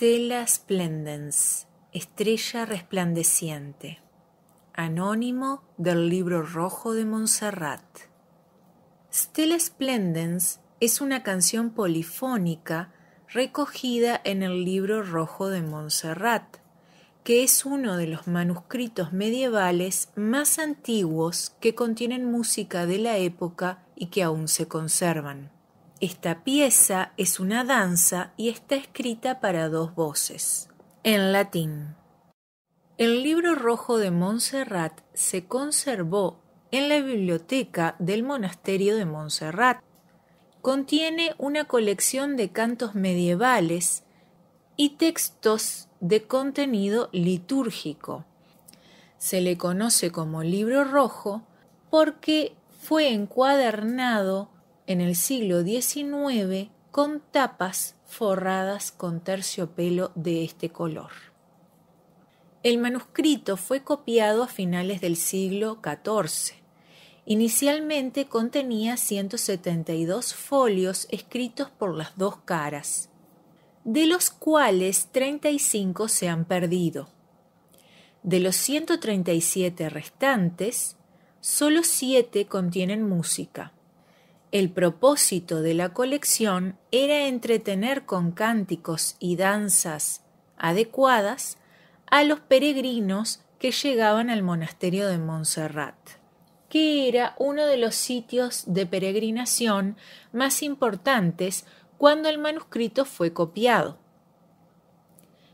Stella Splendens, estrella resplandeciente. Anónimo del libro rojo de Montserrat. Stella Splendens es una canción polifónica recogida en el libro rojo de Montserrat, que es uno de los manuscritos medievales más antiguos que contienen música de la época y que aún se conservan. Esta pieza es una danza y está escrita para dos voces, en latín. El libro rojo de Montserrat se conservó en la biblioteca del monasterio de Montserrat. Contiene una colección de cantos medievales y textos de contenido litúrgico. Se le conoce como libro rojo porque fue encuadernado en el siglo XIX con tapas forradas con terciopelo de este color. El manuscrito fue copiado a finales del siglo XIV. Inicialmente contenía 172 folios escritos por las dos caras, de los cuales 35 se han perdido. De los 137 restantes, solo 7 contienen música. El propósito de la colección era entretener con cánticos y danzas adecuadas a los peregrinos que llegaban al monasterio de Montserrat, que era uno de los sitios de peregrinación más importantes cuando el manuscrito fue copiado.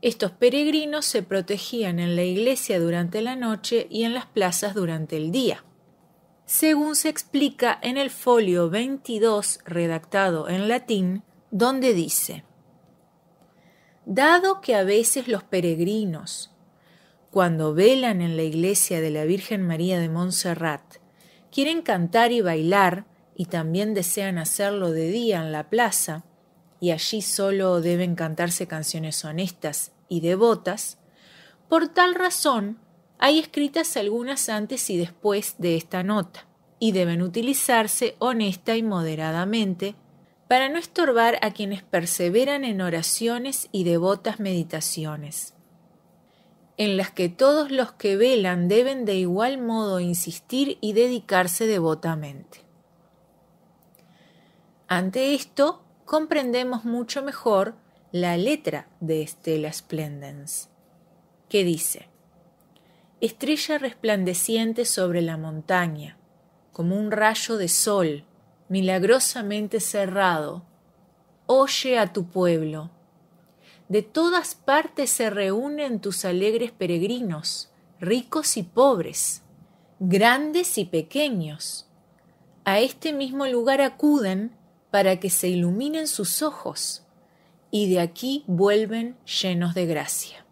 Estos peregrinos se protegían en la iglesia durante la noche y en las plazas durante el día según se explica en el folio 22 redactado en latín, donde dice, Dado que a veces los peregrinos, cuando velan en la iglesia de la Virgen María de Montserrat, quieren cantar y bailar, y también desean hacerlo de día en la plaza, y allí solo deben cantarse canciones honestas y devotas, por tal razón hay escritas algunas antes y después de esta nota, y deben utilizarse honesta y moderadamente para no estorbar a quienes perseveran en oraciones y devotas meditaciones, en las que todos los que velan deben de igual modo insistir y dedicarse devotamente. Ante esto, comprendemos mucho mejor la letra de Estela Splendens, que dice, estrella resplandeciente sobre la montaña, como un rayo de sol, milagrosamente cerrado, oye a tu pueblo. De todas partes se reúnen tus alegres peregrinos, ricos y pobres, grandes y pequeños. A este mismo lugar acuden para que se iluminen sus ojos, y de aquí vuelven llenos de gracia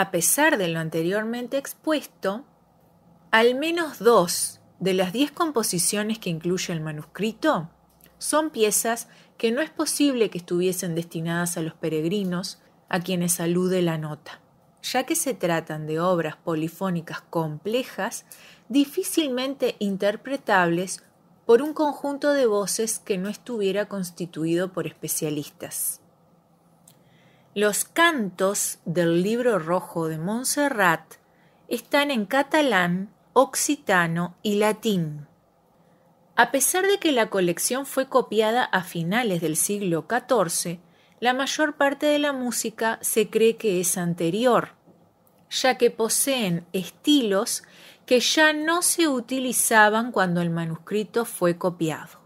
a pesar de lo anteriormente expuesto, al menos dos de las diez composiciones que incluye el manuscrito son piezas que no es posible que estuviesen destinadas a los peregrinos a quienes alude la nota. Ya que se tratan de obras polifónicas complejas, difícilmente interpretables por un conjunto de voces que no estuviera constituido por especialistas. Los cantos del libro rojo de Montserrat están en catalán, occitano y latín. A pesar de que la colección fue copiada a finales del siglo XIV, la mayor parte de la música se cree que es anterior, ya que poseen estilos que ya no se utilizaban cuando el manuscrito fue copiado.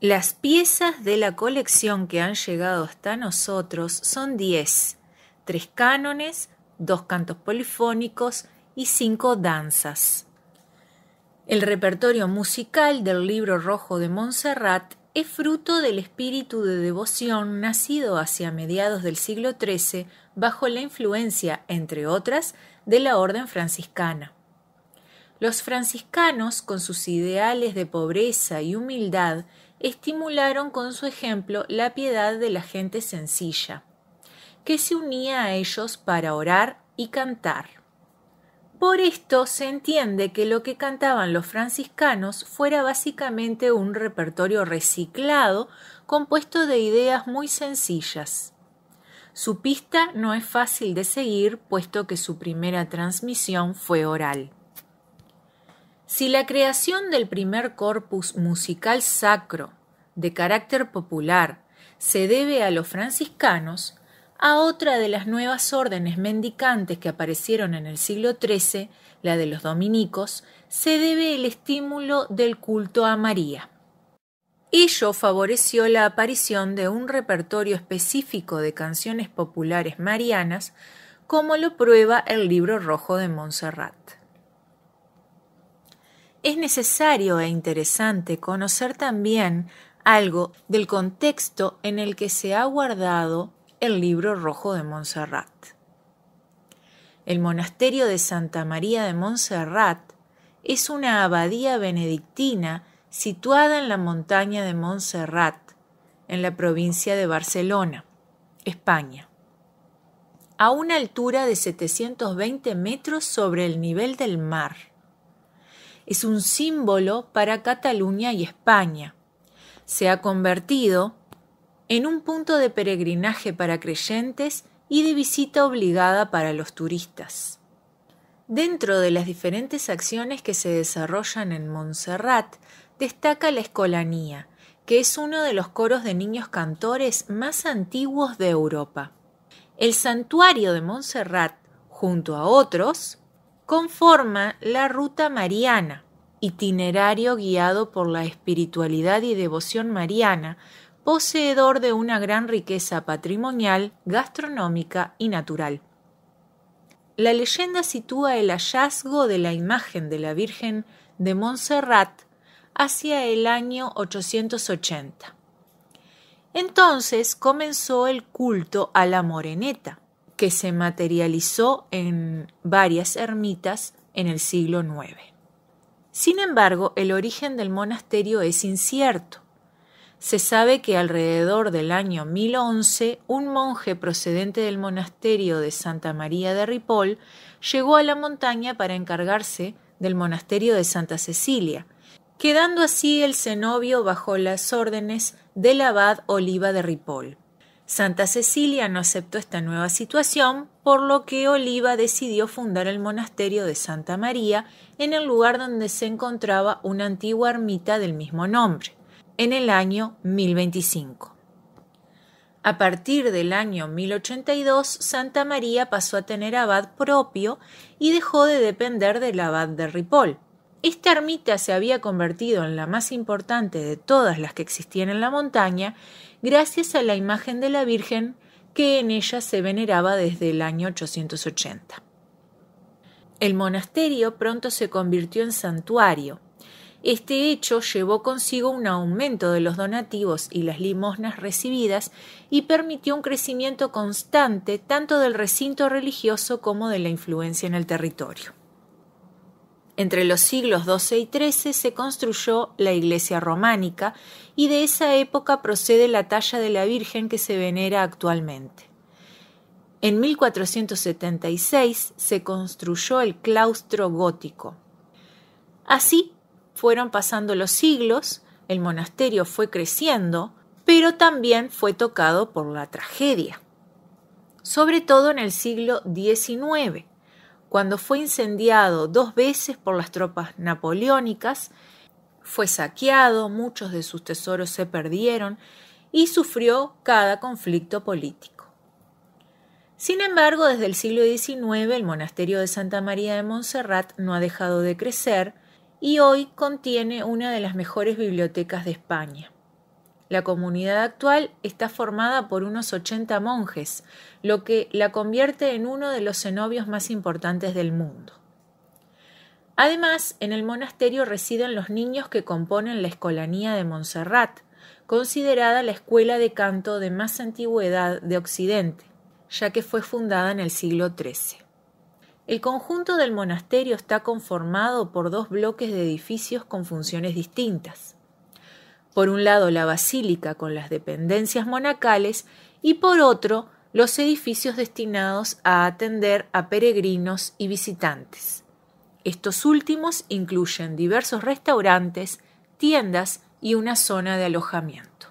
Las piezas de la colección que han llegado hasta nosotros son diez, tres cánones, dos cantos polifónicos y cinco danzas. El repertorio musical del libro rojo de Montserrat es fruto del espíritu de devoción nacido hacia mediados del siglo XIII bajo la influencia, entre otras, de la orden franciscana. Los franciscanos, con sus ideales de pobreza y humildad, estimularon con su ejemplo la piedad de la gente sencilla, que se unía a ellos para orar y cantar. Por esto se entiende que lo que cantaban los franciscanos fuera básicamente un repertorio reciclado compuesto de ideas muy sencillas. Su pista no es fácil de seguir, puesto que su primera transmisión fue oral. Si la creación del primer corpus musical sacro, de carácter popular, se debe a los franciscanos, a otra de las nuevas órdenes mendicantes que aparecieron en el siglo XIII, la de los dominicos, se debe el estímulo del culto a María. Ello favoreció la aparición de un repertorio específico de canciones populares marianas, como lo prueba el libro rojo de Montserrat es necesario e interesante conocer también algo del contexto en el que se ha guardado el libro rojo de Montserrat. El monasterio de Santa María de Montserrat es una abadía benedictina situada en la montaña de Montserrat, en la provincia de Barcelona, España, a una altura de 720 metros sobre el nivel del mar es un símbolo para Cataluña y España. Se ha convertido en un punto de peregrinaje para creyentes y de visita obligada para los turistas. Dentro de las diferentes acciones que se desarrollan en Montserrat, destaca la escolanía, que es uno de los coros de niños cantores más antiguos de Europa. El santuario de Montserrat, junto a otros, conforma la Ruta Mariana, itinerario guiado por la espiritualidad y devoción mariana, poseedor de una gran riqueza patrimonial, gastronómica y natural. La leyenda sitúa el hallazgo de la imagen de la Virgen de Montserrat hacia el año 880. Entonces comenzó el culto a la moreneta, que se materializó en varias ermitas en el siglo IX. Sin embargo, el origen del monasterio es incierto. Se sabe que alrededor del año 1011 un monje procedente del monasterio de Santa María de Ripoll llegó a la montaña para encargarse del monasterio de Santa Cecilia, quedando así el cenobio bajo las órdenes del abad Oliva de Ripoll. Santa Cecilia no aceptó esta nueva situación, por lo que Oliva decidió fundar el monasterio de Santa María en el lugar donde se encontraba una antigua ermita del mismo nombre, en el año 1025. A partir del año 1082, Santa María pasó a tener abad propio y dejó de depender del abad de Ripoll. Esta ermita se había convertido en la más importante de todas las que existían en la montaña gracias a la imagen de la Virgen que en ella se veneraba desde el año 880. El monasterio pronto se convirtió en santuario. Este hecho llevó consigo un aumento de los donativos y las limosnas recibidas y permitió un crecimiento constante tanto del recinto religioso como de la influencia en el territorio. Entre los siglos XII y XIII se construyó la iglesia románica y de esa época procede la talla de la Virgen que se venera actualmente. En 1476 se construyó el claustro gótico. Así fueron pasando los siglos, el monasterio fue creciendo, pero también fue tocado por la tragedia, sobre todo en el siglo XIX cuando fue incendiado dos veces por las tropas napoleónicas, fue saqueado, muchos de sus tesoros se perdieron y sufrió cada conflicto político. Sin embargo, desde el siglo XIX el monasterio de Santa María de Montserrat no ha dejado de crecer y hoy contiene una de las mejores bibliotecas de España. La comunidad actual está formada por unos 80 monjes, lo que la convierte en uno de los cenobios más importantes del mundo. Además, en el monasterio residen los niños que componen la Escolanía de Montserrat, considerada la escuela de canto de más antigüedad de Occidente, ya que fue fundada en el siglo XIII. El conjunto del monasterio está conformado por dos bloques de edificios con funciones distintas por un lado la basílica con las dependencias monacales y por otro los edificios destinados a atender a peregrinos y visitantes. Estos últimos incluyen diversos restaurantes, tiendas y una zona de alojamiento.